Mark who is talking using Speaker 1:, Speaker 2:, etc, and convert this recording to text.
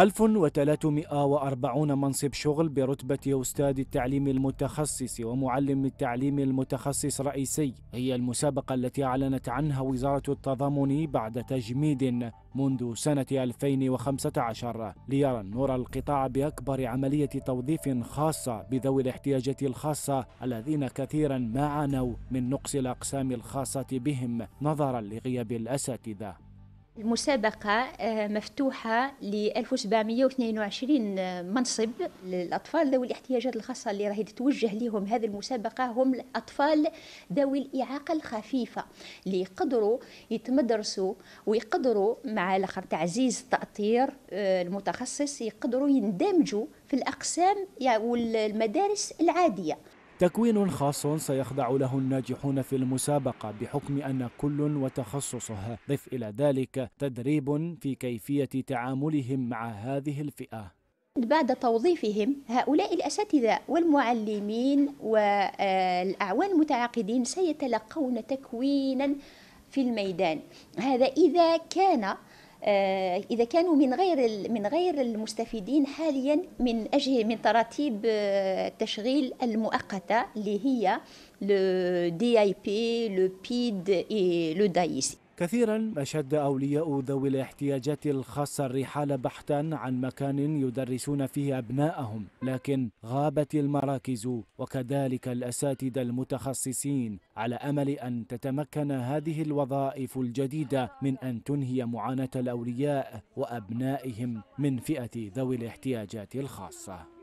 Speaker 1: 1340 منصب شغل برتبة أستاذ التعليم المتخصص ومعلم التعليم المتخصص رئيسي هي المسابقة التي أعلنت عنها وزارة التضامن بعد تجميد منذ سنة 2015 ليرى النور القطاع بأكبر عملية توظيف خاصة بذوي الاحتياجات الخاصة الذين كثيرا ما عانوا من نقص الأقسام الخاصة بهم نظرا لغياب الأساتذة
Speaker 2: المسابقة آه، مفتوحة ل 1722 آه، منصب للأطفال ذوي الاحتياجات الخاصة اللي راهي تتوجه لهم هذه المسابقة هم الأطفال ذوي الإعاقة الخفيفة اللي يقدروا يتمدرسوا ويقدروا مع الآخر تعزيز التأطير آه، المتخصص يقدروا يندمجوا في الأقسام والمدارس العادية
Speaker 1: تكوين خاص سيخضع له الناجحون في المسابقة بحكم أن كل وتخصصه ضف إلى ذلك تدريب في كيفية تعاملهم مع هذه الفئة
Speaker 2: بعد توظيفهم هؤلاء الأساتذة والمعلمين والأعوان المتعاقدين سيتلقون تكوينا في الميدان هذا إذا كان آه، اذا كانوا من غير من غير المستفيدين حاليا من اجل من تراتيب التشغيل آه، المؤقته اللي هي لو دي اي بي لو بيد اي لو دايسي
Speaker 1: كثيرا ما شد أولياء ذوي الاحتياجات الخاصة الرحال بحثا عن مكان يدرسون فيه أبناءهم لكن غابت المراكز وكذلك الأساتذة المتخصصين على أمل أن تتمكن هذه الوظائف الجديدة من أن تنهي معاناة الأولياء وأبنائهم من فئة ذوي الاحتياجات الخاصة